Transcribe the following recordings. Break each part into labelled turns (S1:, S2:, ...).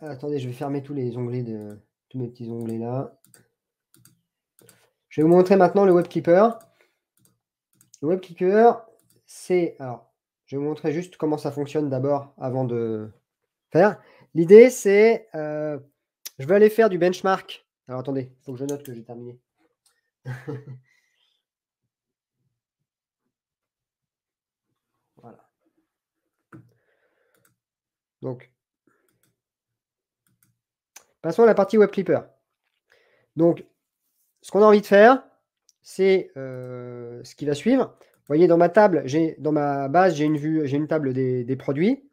S1: attendez, je vais fermer tous les onglets de tous mes petits onglets là. Je vais vous montrer maintenant le webkeeper. Le webkeeper, c'est alors, je vais vous montrer juste comment ça fonctionne d'abord avant de faire. L'idée, c'est euh, je vais aller faire du benchmark. Alors attendez, il faut que je note que j'ai terminé. voilà. Donc, Passons à la partie web clipper. Donc, ce qu'on a envie de faire, c'est euh, ce qui va suivre. Vous voyez, dans ma table, j'ai dans ma base, j'ai une vue, j'ai une table des, produits.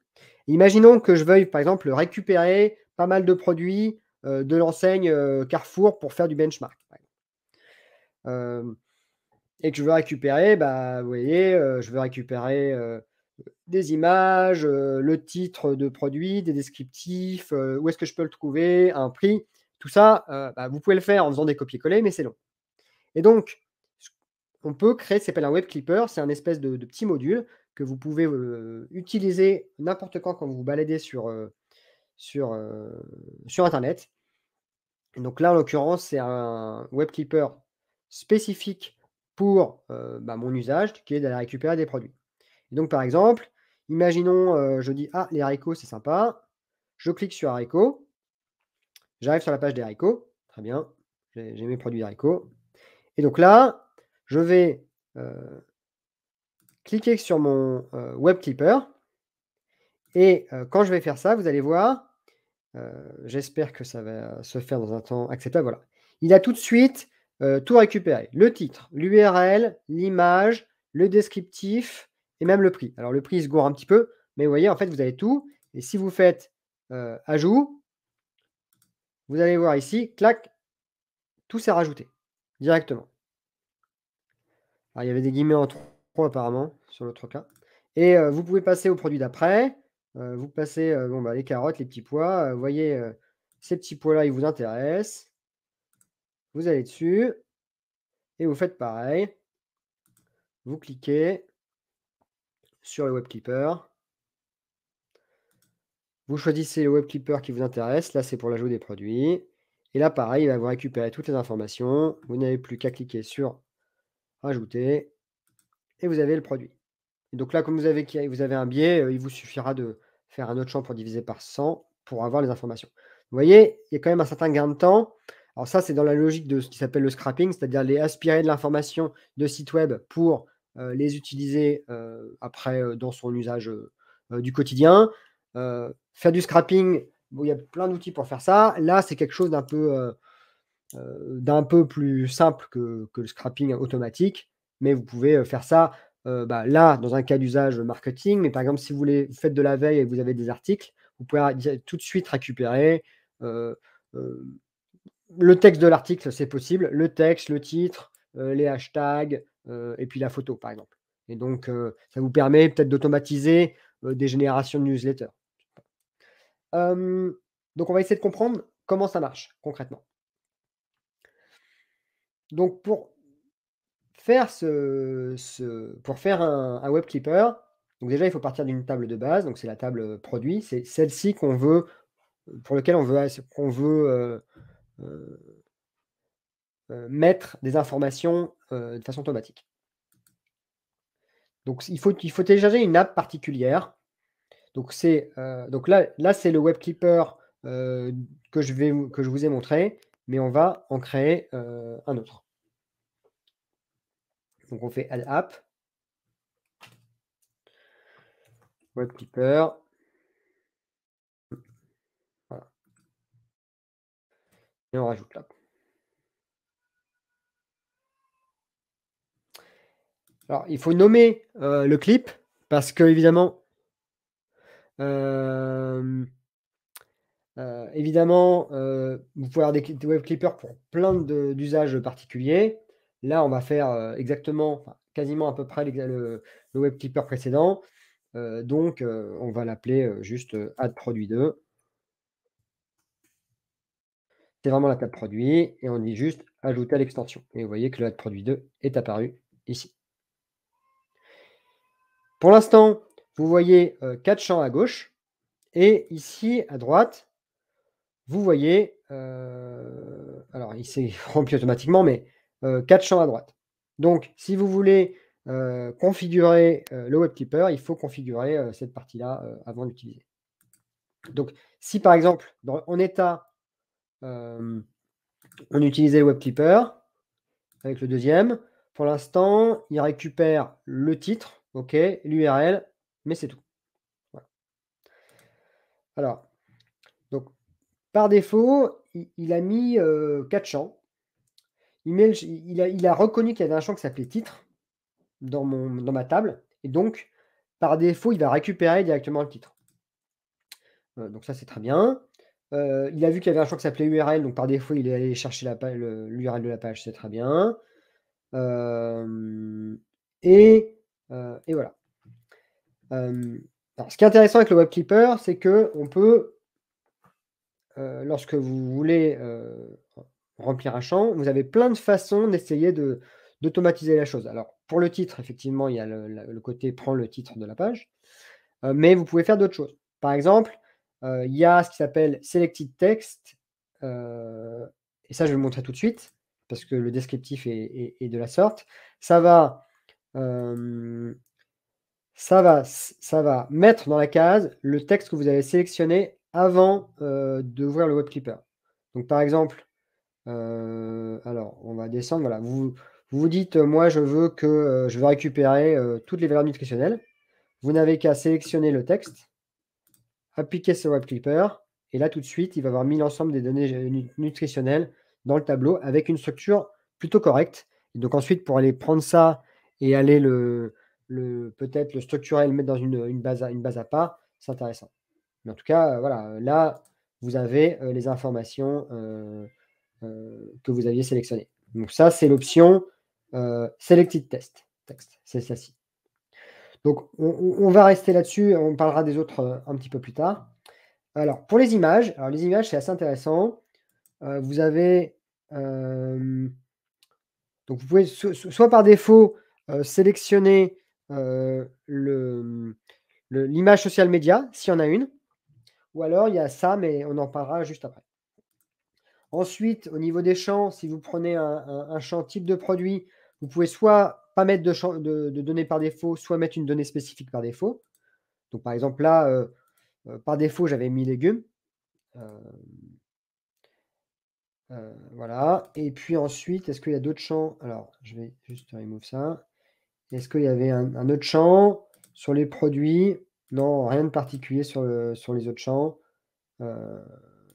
S1: Imaginons que je veuille, par exemple, récupérer pas mal de produits euh, de l'enseigne euh, Carrefour pour faire du benchmark. et que je veux récupérer, bah, vous voyez, je veux récupérer des images, euh, le titre de produit, des descriptifs, euh, où est-ce que je peux le trouver, un prix, tout ça, euh, bah, vous pouvez le faire en faisant des copier-coller, mais c'est long. Et donc, on peut créer, ça s'appelle un web clipper, c'est un espèce de, petit module que vous pouvez utiliser n'importe quand quand vous vous baladez sur, sur, sur Internet. donc là, en l'occurrence, c'est un web clipper spécifique pour bah, mon usage qui est d'aller récupérer des produits donc, par exemple, imaginons, euh, je dis Ah, les haricots, c'est sympa. Je clique sur haricots. J'arrive sur la page des haricots. Très bien. J'ai mes produits haricots. Et donc là, je vais euh, cliquer sur mon euh, web clipper. Et quand je vais faire ça, vous allez voir, j'espère que ça va se faire dans un temps acceptable. Voilà. Il a tout de suite tout récupéré. Le titre, l'URL, l'image, le descriptif, et même le prix. Alors le prix se gourre un petit peu, mais vous voyez, en fait, vous avez tout. Et si vous faites euh, ajout, vous allez voir ici, clac, tout s'est rajouté directement. Alors, il y avait des guillemets en trop apparemment sur l'autre cas. Et euh, vous pouvez passer au produit d'après. Euh, vous passez bon, bah, les carottes, les petits pois. vous voyez, ces petits pois-là, ils vous intéressent. Vous allez dessus. Et vous faites pareil. Vous cliquez sur le webkeeper. Vous choisissez le webkeeper qui vous intéresse. Là, c'est pour l'ajout des produits. Et là, pareil, il va vous récupérer toutes les informations. Vous n'avez plus qu'à cliquer sur Ajouter et vous avez le produit. donc là, comme vous avez, vous avez un biais, euh, il vous suffira de faire un autre champ pour diviser par 100 pour avoir les informations. Vous voyez, il y a quand même un certain gain de temps. Alors ça, c'est dans la logique de ce qui s'appelle le scrapping, c'est-à-dire les aspirer de l'information de site web pour euh, les utiliser euh, après euh, dans son usage du quotidien. faire du scrapping, il y a plein d'outils pour faire ça. Là, c'est quelque chose d'un peu, d'un peu plus simple que, le scrapping automatique, mais vous pouvez faire ça bah, là, dans un cas d'usage marketing, mais par exemple, si vous, voulez, faites de la veille et vous avez des articles, vous pouvez tout de suite récupérer le texte de l'article, c'est possible, le texte, le titre, les hashtags, euh, et puis la photo, par exemple. Et donc, euh, ça vous permet peut-être d'automatiser euh, des générations de newsletters. donc, on va essayer de comprendre comment ça marche concrètement. Donc, pour faire, ce, pour faire un, un web clipper, donc déjà, il faut partir d'une table de base, donc c'est la table produit, c'est celle-ci qu'on veut, pour laquelle on veut, qu'on veut mettre des informations euh, de façon automatique. Donc il faut, il faut télécharger une app particulière. Donc, c'est, euh, donc là, là c'est le web clipper euh, que, je vais, que je vous ai montré, mais on va en créer un autre. Donc on fait add app, web Et on rajoute l'app. Alors, il faut nommer euh, le clip parce que, évidemment, euh, euh, vous pouvez avoir des, web clippers pour plein d'usages particuliers. Là, on va faire exactement, quasiment à peu près le, le web clipper précédent. donc, on va l'appeler juste add produit 2. C'est vraiment la table produit et on dit juste ajouter à l'extension. Et vous voyez que le add produit 2 est apparu ici. Pour l'instant, vous voyez euh, quatre champs à gauche. Et ici, à droite, vous voyez, euh, alors il s'est rempli automatiquement, mais euh, quatre champs à droite. Donc, si vous voulez configurer le WebKeeper, il faut configurer cette partie-là avant d'utiliser. Donc, si par exemple, dans, en état, on utilisait le WebKeeper avec le deuxième, pour l'instant, il récupère le titre, OK, l'URL, mais c'est tout. Alors, donc, par défaut, il, a mis euh, quatre champs. Il, il, a, reconnu qu'il y avait un champ qui s'appelait titre dans, ma table. Et donc, par défaut, il va récupérer directement le titre. Euh, donc ça, c'est très bien. Euh, il a vu qu'il y avait un champ qui s'appelait URL, donc par défaut, il est allé chercher l'URL de la page, c'est très bien. et euh, et voilà. Euh, ce qui est intéressant avec le web c'est que on peut, euh, lorsque vous voulez remplir un champ, vous avez plein de façons d'essayer de, d'automatiser la chose. Alors, pour le titre, effectivement, il y a le, côté prend le titre de la page, mais vous pouvez faire d'autres choses. Par exemple, il y a ce qui s'appelle Selected Text, et ça, je vais le montrer tout de suite, parce que le descriptif est de la sorte. Ça va ça va, ça va mettre dans la case le texte que vous avez sélectionné avant euh, d'ouvrir le WebClipper. Donc par exemple, alors on va descendre, voilà, vous vous dites moi je veux que je veux récupérer toutes les valeurs nutritionnelles. Vous n'avez qu'à sélectionner le texte, appliquer ce web clipper et là tout de suite, il va avoir mis l'ensemble des données nutritionnelles dans le tableau avec une structure plutôt correcte. Et donc ensuite, pour aller prendre ça et aller le, le peut-être le structurer et le mettre dans une, base, à, une base à part, c'est intéressant. Mais en tout cas, voilà, euh, là, vous avez euh, les informations euh, que vous aviez sélectionnées. Donc ça, c'est l'option Selected Test. Text, c'est celle-ci. Donc, on, va rester là-dessus. On parlera des autres un petit peu plus tard. Alors, pour les images, alors les images, c'est assez intéressant. vous avez. donc, vous pouvez soit par défaut euh, sélectionner euh, l'image social média, s'il y en a une. Ou alors, il y a ça, mais on en parlera juste après. Ensuite, au niveau des champs, si vous prenez un, champ type de produit, vous pouvez soit pas mettre de, de, données par défaut, soit mettre une donnée spécifique par défaut. Donc, par exemple, là, euh, par défaut, j'avais mis légumes. voilà. Et puis ensuite, est-ce qu'il y a d'autres champs Alors, je vais juste remove ça. Est-ce qu'il y avait un, autre champ sur les produits Non, rien de particulier sur, sur les autres champs. Euh,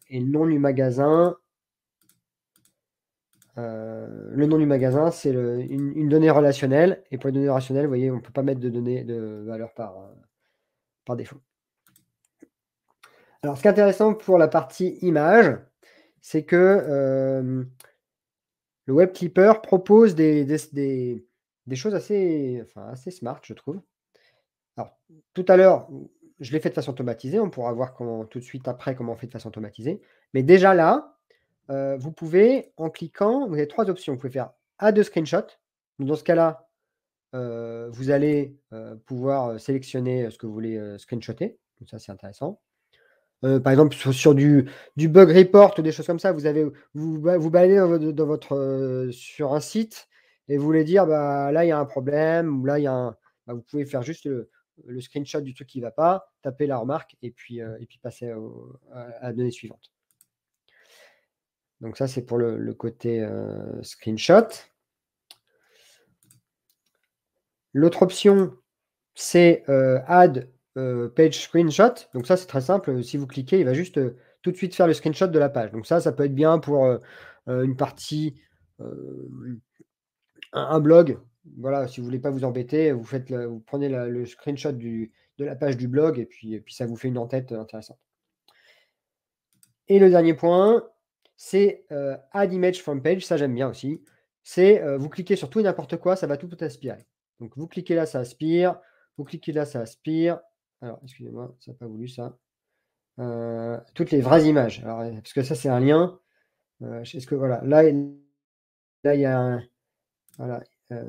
S1: et le nom du magasin. Euh, le nom du magasin, c'est une, donnée relationnelle. Et pour les données relationnelles, vous voyez, on ne peut pas mettre de données de valeur par, euh, par défaut. Alors, ce qui est intéressant pour la partie image, c'est que le Web Clipper propose des, des choses assez, enfin, assez smart, je trouve. Alors, tout à l'heure, je l'ai fait de façon automatisée. On pourra voir comment, tout de suite après comment on fait de façon automatisée. Mais déjà là, euh, vous pouvez, en cliquant, vous avez trois options. Vous pouvez faire à deux screenshots. Dans ce cas-là, euh, vous allez euh, pouvoir sélectionner ce que vous voulez screenshotter. ça, c'est intéressant. par exemple, sur, du, du, bug report ou des choses comme ça, vous avez vous, vous baladez dans votre sur un site, et voulez dire bah, là, il y a un problème, ou là, il y bah, vous pouvez faire juste le, screenshot du truc qui va pas, taper la remarque et puis, euh, et puis passer à, la donnée suivante. Donc, ça, c'est pour le, côté euh, screenshot. L'autre option, c'est euh, Add Page Screenshot. Donc, ça, c'est très simple. Si vous cliquez, il va juste tout de suite faire le screenshot de la page. Donc, ça, ça peut être bien pour une partie un, blog. Voilà, si vous voulez pas vous embêter, vous, faites vous prenez le screenshot de la page du blog et puis, ça vous fait une entête euh, intéressante. Et le dernier point, c'est euh, Add Image from Page, ça j'aime bien aussi. C'est euh, vous cliquez sur tout et n'importe quoi, ça va tout, aspirer. Donc vous cliquez là, ça aspire. Vous cliquez là, ça aspire. Alors, excusez-moi, ça n'a pas voulu ça. toutes les vraies images. Alors, parce que ça, c'est un lien. est-ce que voilà, là, là, il y a un, voilà. Euh,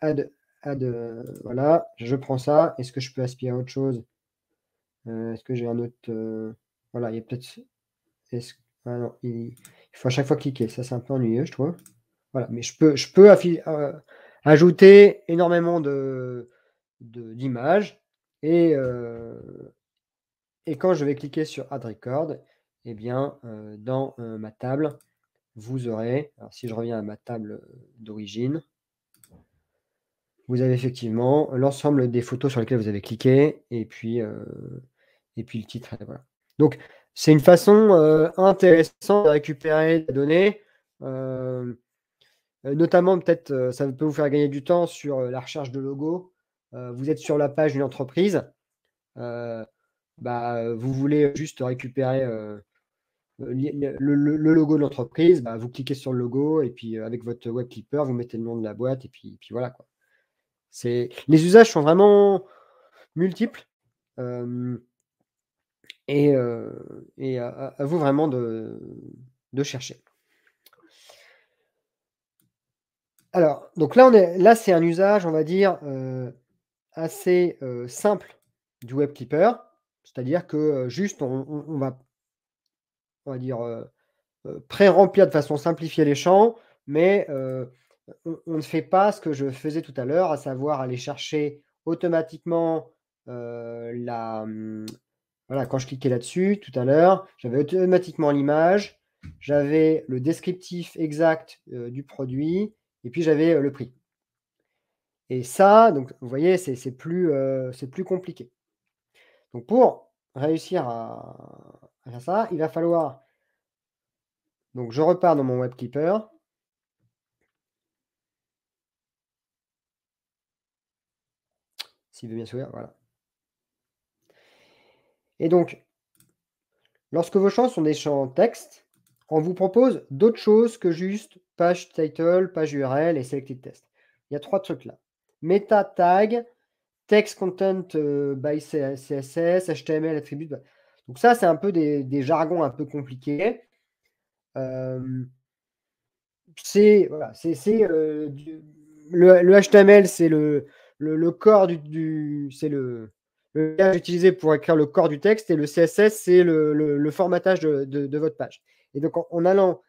S1: add, add, euh, voilà, je prends ça. Est-ce que je peux aspirer autre chose euh, Est-ce que j'ai un autre. voilà, il y a peut-être. Ah il... il... faut à chaque fois cliquer. Ça, c'est un peu ennuyeux, je trouve. Voilà, mais je peux, je peux ajouter énormément de d'images. Et, et quand je vais cliquer sur Add Record, eh bien, dans ma table, vous aurez, alors si je reviens à ma table euh, d'origine, vous avez effectivement l'ensemble des photos sur lesquelles vous avez cliqué et puis, euh, et puis le titre. Donc, c'est une façon euh, intéressante de récupérer des données. notamment, peut-être, ça peut vous faire gagner du temps sur la recherche de logos. vous êtes sur la page d'une entreprise. bah, vous voulez juste récupérer euh, le, logo de l'entreprise, bah, vous cliquez sur le logo et puis euh, avec votre webkeeper vous mettez le nom de la boîte et puis, voilà. Quoi. Les usages sont vraiment multiples euh, et, à, vous vraiment de, chercher. Alors, donc là, on est, là c'est un usage, on va dire, assez simple du webkeeper C'est-à-dire que juste, on va on va dire, euh, euh, pré-remplir de façon simplifiée les champs, mais euh, on, ne fait pas ce que je faisais tout à l'heure, à savoir aller chercher automatiquement la... Hum, voilà, quand je cliquais là-dessus tout à l'heure, j'avais automatiquement l'image, j'avais le descriptif exact du produit, et puis j'avais le prix. Et ça, donc, vous voyez, c'est plus, c'est plus compliqué. Donc pour réussir à, faire ça, il va falloir. Donc je repars dans mon webkeeper. S'il veut bien s'ouvrir, voilà. Et donc, lorsque vos champs sont des champs texte, on vous propose d'autres choses que juste page title, page URL et selected test. Il y a trois trucs là. Meta tag, text content euh, by CSS, HTML, attribute. Bah. Donc ça, c'est un peu des, jargons un peu compliqués. Euh, c'est c'est euh, le, HTML, c'est le, le, corps du, c'est le le langage utilisé pour écrire le corps du texte et le CSS, c'est le, formatage de, votre page. Et donc en, allant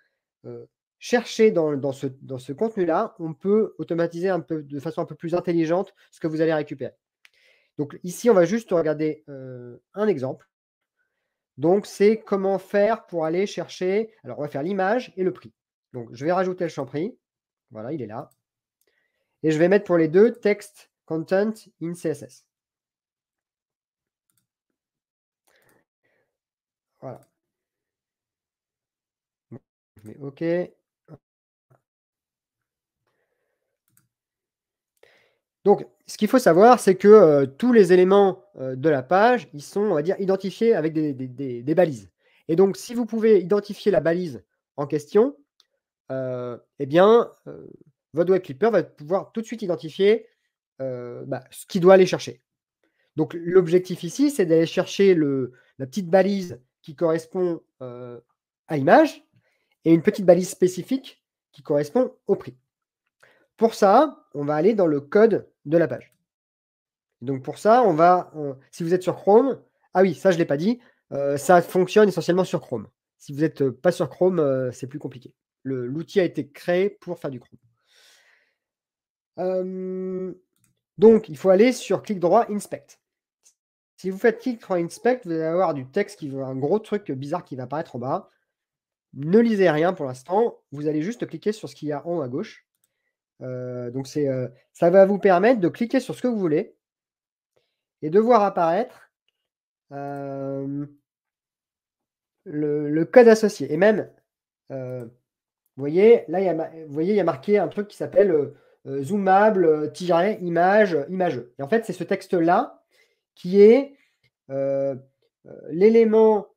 S1: chercher dans, dans ce, dans ce contenu-là, on peut automatiser un peu, de façon un peu plus intelligente ce que vous allez récupérer. Donc ici, on va juste regarder euh, un exemple. Donc c'est comment faire pour aller chercher. Alors on va faire l'image et le prix. Donc je vais rajouter le champ prix. Voilà, il est là. Et je vais mettre pour les deux text content in CSS. Voilà. Je OK. Donc, ce qu'il faut savoir, c'est que euh, tous les éléments euh, de la page, ils sont, dire, identifiés avec des, balises. Et donc, si vous pouvez identifier la balise en question, euh, eh bien, votre web clipper va pouvoir tout de suite identifier bah, ce qu'il doit aller chercher. Donc, l'objectif ici, c'est d'aller chercher la petite balise qui correspond à l'image et une petite balise spécifique qui correspond au prix. Pour ça, on va aller dans le code de la page. Donc pour ça, on va, euh, si vous êtes sur Chrome, ah oui, ça je ne l'ai pas dit, euh, ça fonctionne essentiellement sur Chrome. Si vous n'êtes euh, pas sur Chrome, c'est plus compliqué. L'outil a été créé pour faire du Chrome. donc il faut aller sur clic droit Inspect. Si vous faites clic droit Inspect, vous allez avoir du texte qui veut un gros truc bizarre qui va apparaître en bas. Ne lisez rien pour l'instant, vous allez juste cliquer sur ce qu'il y a en haut à gauche. Euh, donc c'est, euh, ça va vous permettre de cliquer sur ce que vous voulez et de voir apparaître euh, le, code associé. Et même, vous voyez, là, il y a, marqué un truc qui s'appelle zoomable, image, imageux. Et en fait, c'est ce texte-là qui est l'élément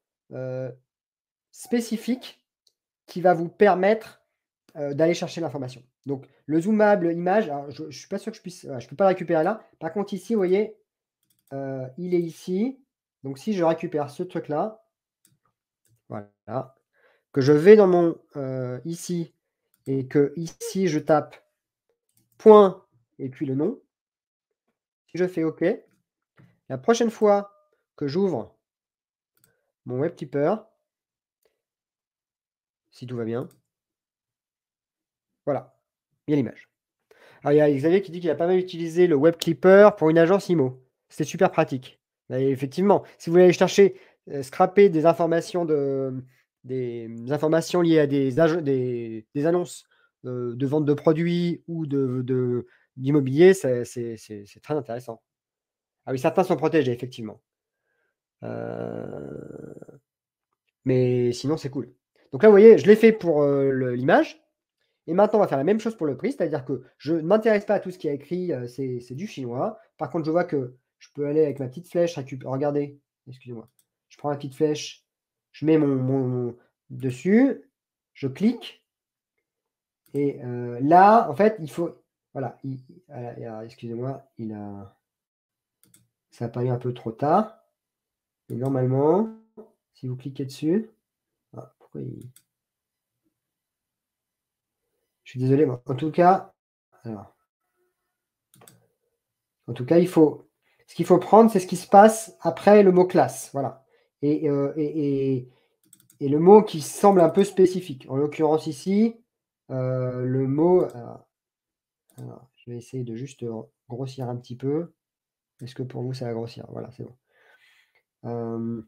S1: spécifique qui va vous permettre d'aller chercher l'information. Donc, le zoomable image, je ne suis pas sûr que je puisse, je peux pas récupérer là. Par contre, ici, vous voyez, euh, il est ici. Donc, si je récupère ce truc-là, voilà, que je vais dans mon euh, ici et que ici, je tape point et puis le nom, si je fais OK, la prochaine fois que j'ouvre mon WebTipper, si tout va bien, voilà, a l'image. Alors, ah, il y a Xavier qui dit qu'il a pas mal utilisé le web clipper pour une agence IMO. C'était super pratique. effectivement, si vous voulez aller chercher, euh, scraper des informations, de, des informations liées à des, annonces euh, de, vente de produits ou de, d'immobilier, c'est, très intéressant. Ah oui, certains sont protégés, effectivement. Euh, mais sinon, c'est cool. Donc là, vous voyez, je l'ai fait pour l'image. Et maintenant, on va faire la même chose pour le prix, c'est-à-dire que je ne m'intéresse pas à tout ce qui a écrit, euh, c'est, du chinois. Par contre, je vois que je peux aller avec ma petite flèche oh, Regardez, excusez-moi. Je prends ma petite flèche, je mets mon, dessus, je clique. Et euh, là, en fait, il faut. Voilà, euh, excusez-moi, il a. Ça a paru un peu trop tard. normalement, si vous cliquez dessus. Ah, pourquoi désolé, en tout cas, en tout cas, il faut, ce qu'il faut prendre, c'est ce qui se passe après le mot classe. Voilà. Et, euh, et, le mot qui semble un peu spécifique. En l'occurrence, ici, euh, le mot. je vais essayer de juste grossir un petit peu. Est-ce que pour vous, ça va grossir Voilà, c'est bon. Euh,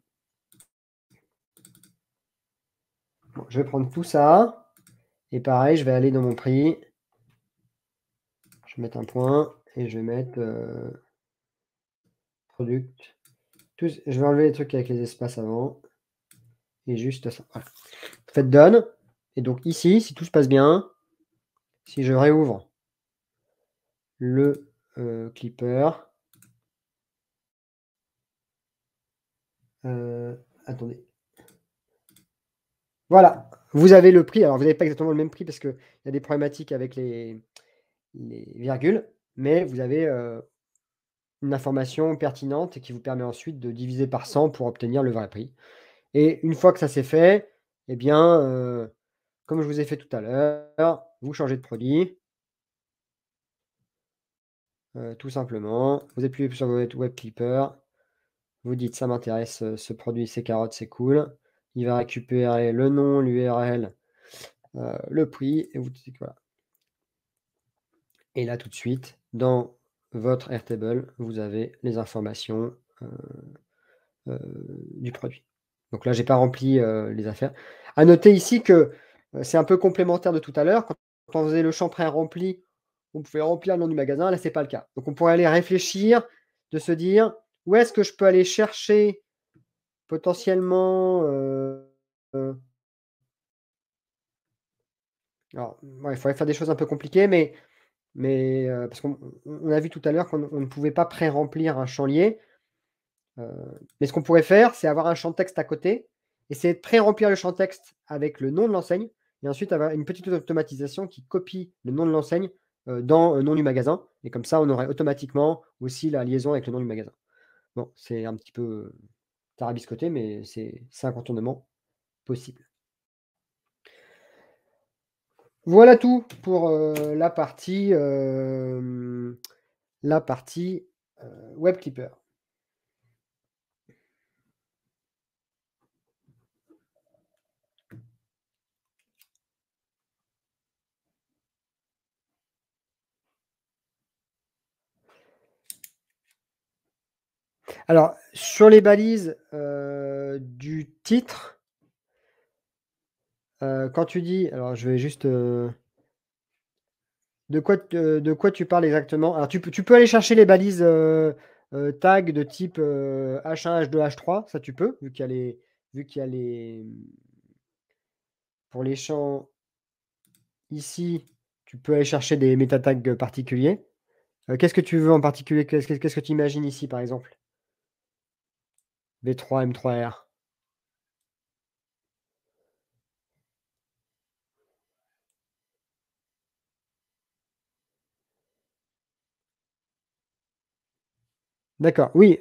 S1: je vais prendre tout ça. Et pareil, je vais aller dans mon prix. Je vais mettre un point et je vais mettre euh, product. je vais enlever les trucs avec les espaces avant. Et juste ça. Voilà. Faites donne. Et donc ici, si tout se passe bien, si je réouvre le euh, clipper. Euh, attendez. Voilà, vous avez le prix. Alors, vous n'avez pas exactement le même prix parce qu'il y a des problématiques avec les, virgules, mais vous avez euh, une information pertinente qui vous permet ensuite de diviser par 100 pour obtenir le vrai prix. Et une fois que ça c'est fait, eh bien, euh, comme je vous ai fait tout à l'heure, vous changez de produit. Euh, tout simplement, vous appuyez sur votre web clipper, vous dites ça m'intéresse ce produit, ces carottes, c'est cool. Il va récupérer le nom, l'URL, euh, le prix, et vous Et là, tout de suite, dans votre Airtable, vous avez les informations euh, euh, du produit. Donc là, je n'ai pas rempli les affaires. À noter ici que c'est un peu complémentaire de tout à l'heure. Quand on faisait le champ pré-rempli, on pouvez remplir le nom du magasin. Là, ce n'est pas le cas. Donc, on pourrait aller réfléchir, de se dire où est-ce que je peux aller chercher potentiellement. alors, mmh, il faudrait faire des choses un peu compliquées, mais, mais parce qu'on a vu tout à l'heure qu'on ne pouvait pas pré-remplir un champ lié. mais ce qu'on pourrait faire, c'est avoir un champ texte à côté, et de pré-remplir le champ texte avec le nom de l'enseigne, et ensuite avoir une petite automatisation qui copie le nom de l'enseigne dans le nom du magasin. Et comme ça, on aurait automatiquement aussi la liaison avec le nom du magasin. Bon, c'est un petit peu tarabiscoté, mais c'est un contournement possible. Voilà tout pour euh, la partie, euh, la partie euh, Web Clipper. Alors, sur les balises euh, du titre, euh, quand tu dis. Alors, je vais juste. Euh, de, quoi, de quoi tu parles exactement Alors, tu, tu, peux aller chercher les balises tags de type H1, H2, H3, ça tu peux, vu qu'il y a les. Vu qu'il y a les. Pour les champs ici, tu peux aller chercher des métatags particuliers. Qu'est-ce que tu veux en particulier Qu'est-ce que tu imagines ici, par exemple V3 M3R. D'accord, oui.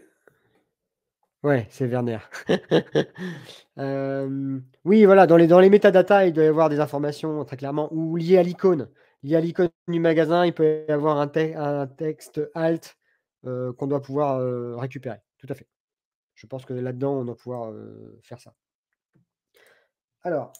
S1: Ouais, c'est Werner. oui, voilà, dans les, dans les métadatas, il doit y avoir des informations très clairement ou liées à l'icône. Liées à l'icône du magasin, il peut y avoir un, texte alt euh, qu'on doit pouvoir euh, récupérer. Tout à fait je pense que là-dedans, on va pouvoir faire ça. Alors,